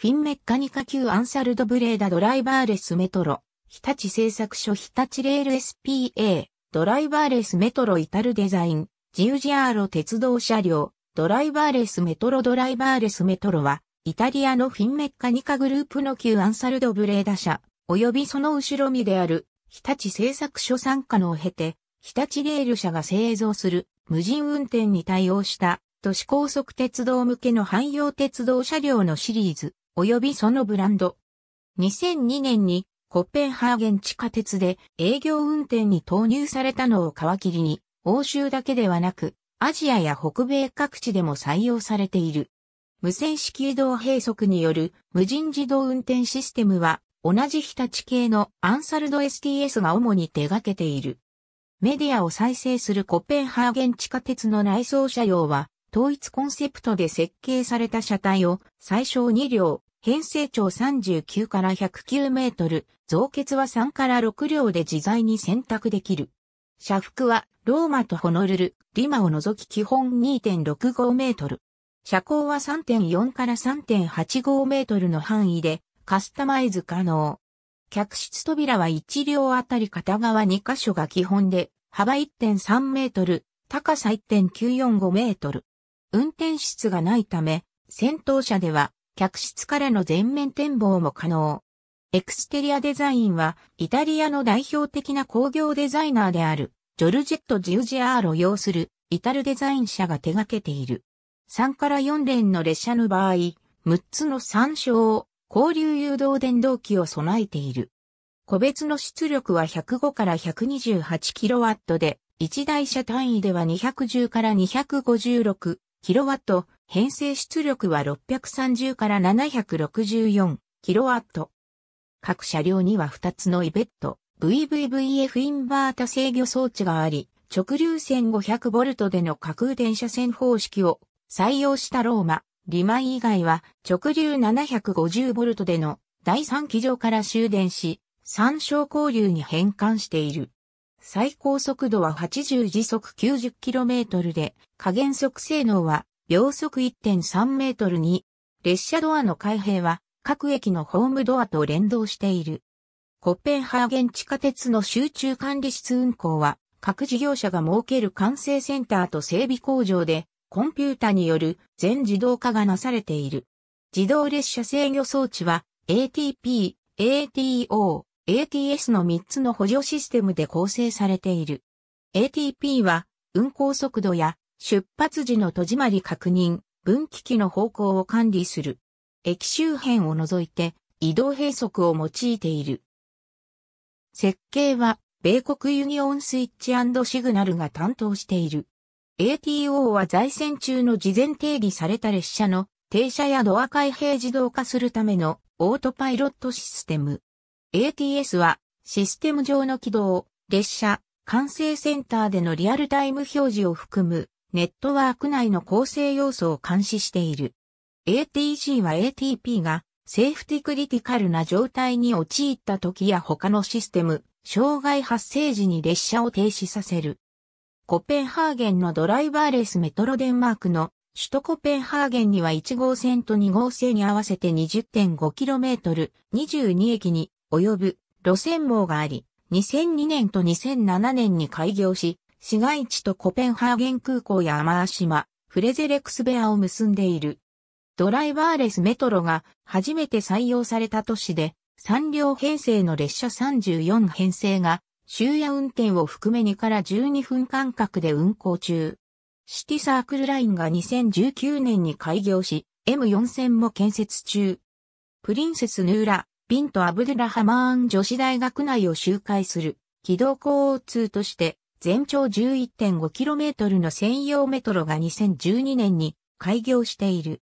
フィンメッカニカ級アンサルドブレーダドライバーレスメトロ、日立製作所日立レール SPA、ドライバーレスメトロイタルデザイン、ジウジアーロ鉄道車両、ドライバーレスメトロドライバーレスメトロは、イタリアのフィンメッカニカグループの旧アンサルドブレーダ社、及びその後ろ身である、日立製作所参加のを経て、日立レール社が製造する無人運転に対応した都市高速鉄道向けの汎用鉄道車両のシリーズ、及びそのブランド。2002年にコッペンハーゲン地下鉄で営業運転に投入されたのを皮切りに、欧州だけではなく、アジアや北米各地でも採用されている。無線式移動閉塞による無人自動運転システムは、同じ日立系のアンサルド STS が主に手掛けている。メディアを再生するコペンハーゲン地下鉄の内装車両は、統一コンセプトで設計された車体を最小2両、編成長39から109メートル、増結は3から6両で自在に選択できる。車幅はローマとホノルル、リマを除き基本2.65メートル。車高は3.4から3.85メートルの範囲でカスタマイズ可能。客室扉は1両あたり片側2箇所が基本で、幅1.3メートル、高さ1.945メートル。運転室がないため、先頭車では客室からの全面展望も可能。エクステリアデザインはイタリアの代表的な工業デザイナーであるジョルジェット・ジュージアーロ要するイタルデザイン社が手掛けている。3から4連の列車の場合、6つの参照、交流誘導電動機を備えている。個別の出力は105から 128kW で、1台車単位では210から2 5 6キロワット、編成出力は630から764キロワット。各車両には2つのイベット、VVVF インバータ制御装置があり、直流線 500V での架空電車線方式を採用したローマ、リマイ以外は直流 750V での第3機場から終電し、参照交流に変換している。最高速度は80時速 90km で、加減速性能は秒速 1.3m に、列車ドアの開閉は各駅のホームドアと連動している。コッペンハーゲン地下鉄の集中管理室運行は、各事業者が設ける管制センターと整備工場で、コンピュータによる全自動化がなされている。自動列車制御装置は、ATP、ATO、ATS の3つの補助システムで構成されている。ATP は運行速度や出発時の戸締まり確認、分岐器の方向を管理する。駅周辺を除いて移動閉塞を用いている。設計は米国ユニオンスイッチシグナルが担当している。ATO は在線中の事前定義された列車の停車やドア開閉自動化するためのオートパイロットシステム。ATS はシステム上の軌道、列車、管制センターでのリアルタイム表示を含むネットワーク内の構成要素を監視している。ATC は ATP がセーフティクリティカルな状態に陥った時や他のシステム、障害発生時に列車を停止させる。コペンハーゲンのドライバーレスメトロデンマークの首都コペンハーゲンには1号線と2号線に合わせて 20.5km、22駅に及ぶ路線網があり、2002年と2007年に開業し、市街地とコペンハーゲン空港やアマー島、フレゼレクスベアを結んでいる。ドライバーレスメトロが初めて採用された都市で、3両編成の列車34編成が、終夜運転を含め2から12分間隔で運行中。シティサークルラインが2019年に開業し、M4000 も建設中。プリンセスヌーラ、ビンとアブデラハマーン女子大学内を周回する軌道交通として全長 11.5km の専用メトロが2012年に開業している。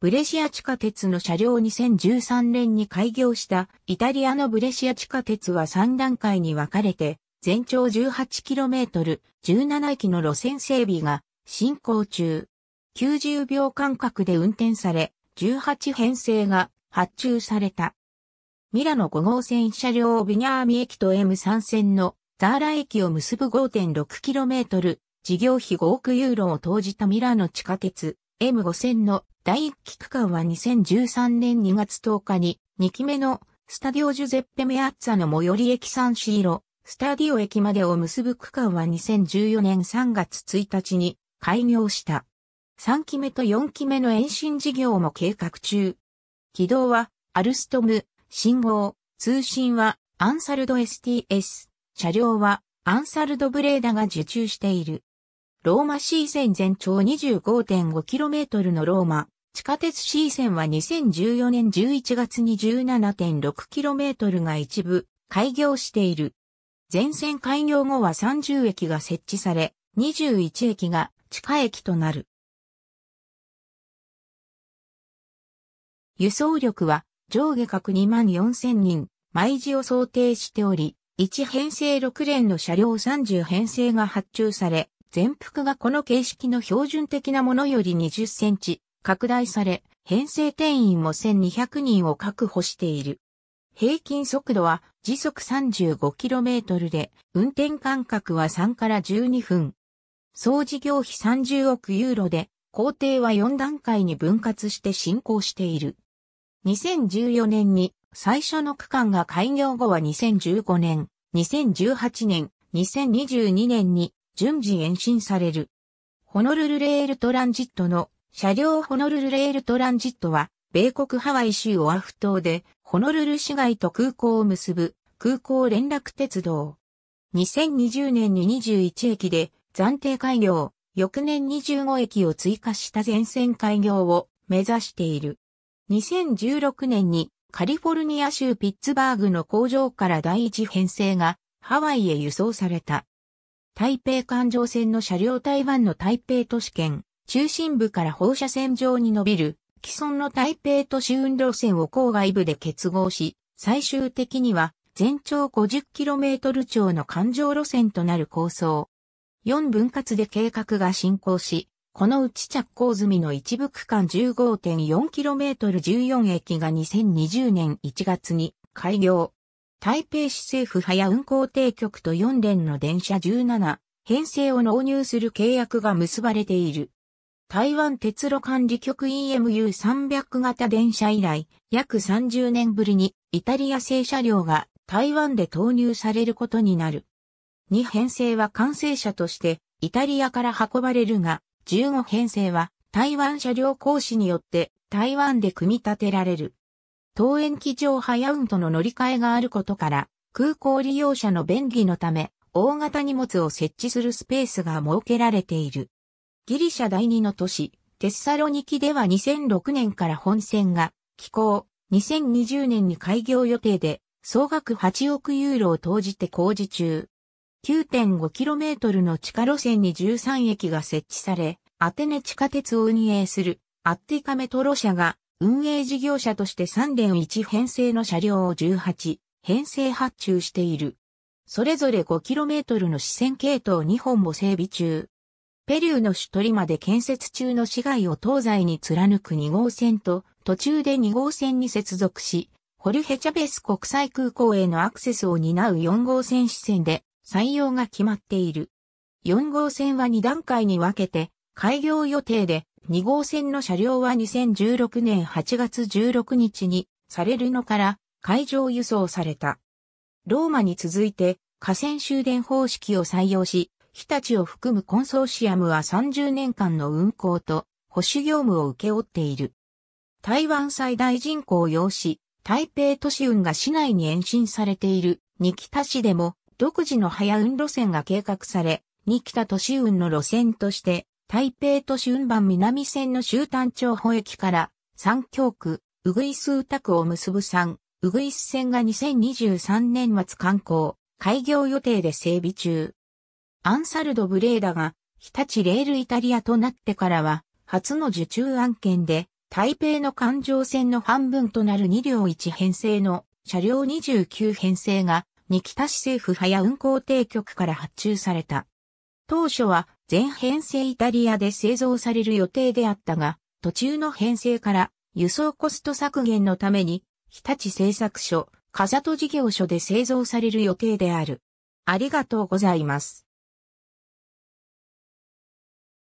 ブレシア地下鉄の車両2013年に開業したイタリアのブレシア地下鉄は3段階に分かれて全長 18km、17駅の路線整備が進行中。90秒間隔で運転され、18編成が発注された。ミラノ5号線車両をビニャーミ駅と M3 線のザーラ駅を結ぶ 5.6km、事業費5億ユーロを投じたミラノ地下鉄 M5 線の第1期区間は2013年2月10日に2期目のスタディオジュゼッペ・メアッツァの最寄り駅サンシーロ、スタディオ駅までを結ぶ区間は2014年3月1日に開業した。3期目と4期目の延伸事業も計画中。軌道はアルストム、信号、通信はアンサルド STS、車両はアンサルドブレーダが受注している。ローマ C 線全長 25.5km のローマ、地下鉄 C 線は2014年11月に 17.6km が一部開業している。全線開業後は30駅が設置され、21駅が地下駅となる。輸送力は上下各2万4000人、毎時を想定しており、1編成6連の車両30編成が発注され、全幅がこの形式の標準的なものより20センチ拡大され、編成定員も1200人を確保している。平均速度は時速 35km で、運転間隔は3から12分。総事業費30億ユーロで、工程は4段階に分割して進行している。2014年に最初の区間が開業後は2015年、2018年、2022年に順次延伸される。ホノルルレールトランジットの車両ホノルルレールトランジットは、米国ハワイ州オアフ島で、ホノルル市街と空港を結ぶ空港連絡鉄道。2020年に21駅で暫定開業、翌年25駅を追加した全線開業を目指している。2016年にカリフォルニア州ピッツバーグの工場から第一編成がハワイへ輸送された。台北環状線の車両台湾の台北都市圏、中心部から放射線上に伸びる既存の台北都市運動線を郊外部で結合し、最終的には全長 50km 超の環状路線となる構想。4分割で計画が進行し、このうち着工済みの一部区間 15.4km14 駅が2020年1月に開業。台北市政府派や運行定局と4連の電車17、編成を納入する契約が結ばれている。台湾鉄路管理局 EMU300 型電車以来、約30年ぶりにイタリア製車両が台湾で投入されることになる。2編成は完成車としてイタリアから運ばれるが、15編成は台湾車両講師によって台湾で組み立てられる。桃園機場ハヤウンとの乗り換えがあることから、空港利用者の便宜のため、大型荷物を設置するスペースが設けられている。ギリシャ第二の都市、テッサロニキでは2006年から本線が寄港、2020年に開業予定で、総額8億ユーロを投じて工事中。9.5km の地下路線に13駅が設置され、アテネ地下鉄を運営するアッティカメトロ社が運営事業者として3.1編成の車両を18編成発注している。それぞれ 5km の支線系統2本も整備中。ペリューの首都リマで建設中の市街を東西に貫く2号線と途中で2号線に接続し、ホルヘチャベス国際空港へのアクセスを担う4号線支線で採用が決まっている。4号線は2段階に分けて開業予定で、2号線の車両は2016年8月16日にされるのから海上輸送された。ローマに続いて河川終電方式を採用し、日立を含むコンソーシアムは30年間の運行と保守業務を請け負っている。台湾最大人口を要し、台北都市運が市内に延伸されている、二北市でも独自の早運路線が計画され、に北都市運の路線として、台北都市運番南線の終端町保駅から、三京区、うぐいすうた区を結ぶ3、うぐいす線が2023年末観光、開業予定で整備中。アンサルド・ブレーダが、日立レールイタリアとなってからは、初の受注案件で、台北の環状線の半分となる2両1編成の車両29編成がに北市政府派や運行帝局から発注された。当初は全編成イタリアで製造される予定であったが、途中の編成から輸送コスト削減のために、日立製作所、風戸事業所で製造される予定である。ありがとうございます。